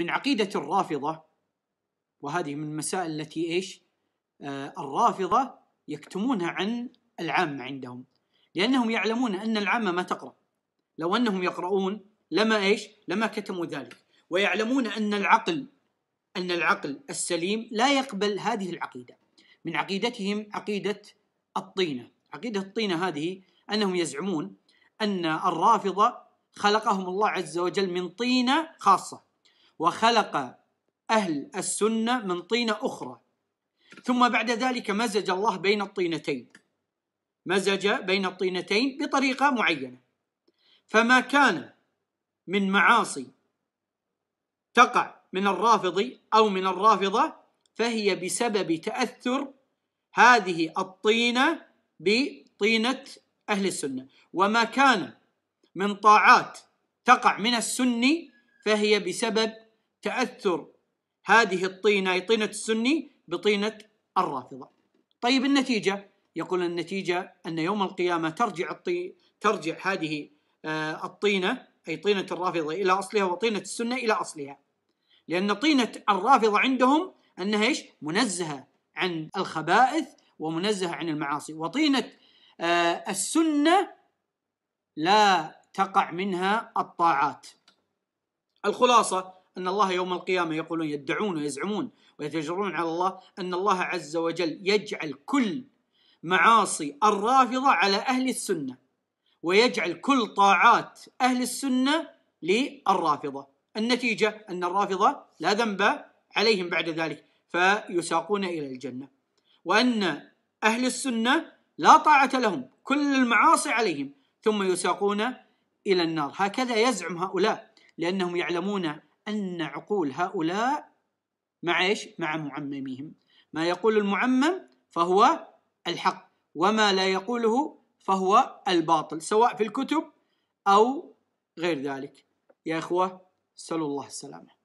من عقيدة الرافضة وهذه من المسائل التي ايش؟ آه الرافضة يكتمونها عن العامة عندهم لأنهم يعلمون أن العامة ما تقرأ لو أنهم يقرؤون لما ايش؟ لما كتموا ذلك ويعلمون أن العقل أن العقل السليم لا يقبل هذه العقيدة من عقيدتهم عقيدة الطينة عقيدة الطينة هذه أنهم يزعمون أن الرافضة خلقهم الله عز وجل من طينة خاصة وخلق أهل السنة من طينة أخرى ثم بعد ذلك مزج الله بين الطينتين مزج بين الطينتين بطريقة معينة فما كان من معاصي تقع من الرافض أو من الرافضة فهي بسبب تأثر هذه الطينة بطينة أهل السنة وما كان من طاعات تقع من السني فهي بسبب تاثر هذه الطينه طينه السني بطينه الرافضه. طيب النتيجه؟ يقول النتيجه ان يوم القيامه ترجع الطي ترجع هذه آه، الطينه اي طينه الرافضه الى اصلها وطينه السنه الى اصلها. لان طينه الرافضه عندهم انها ايش؟ منزهه عن الخبائث ومنزهه عن المعاصي، وطينه آه، السنه لا تقع منها الطاعات. الخلاصه أن الله يوم القيامة يقولون يدعون ويزعمون ويتجرون على الله أن الله عز وجل يجعل كل معاصي الرافضة على أهل السنة ويجعل كل طاعات أهل السنة للرافضة النتيجة أن الرافضة لا ذنب عليهم بعد ذلك فيساقون إلى الجنة وأن أهل السنة لا طاعة لهم كل المعاصي عليهم ثم يساقون إلى النار هكذا يزعم هؤلاء لأنهم يعلمون أن عقول هؤلاء مع إيش؟ مع معممهم ما يقول المعمم فهو الحق وما لا يقوله فهو الباطل سواء في الكتب أو غير ذلك يا إخوة سلوا الله السلامة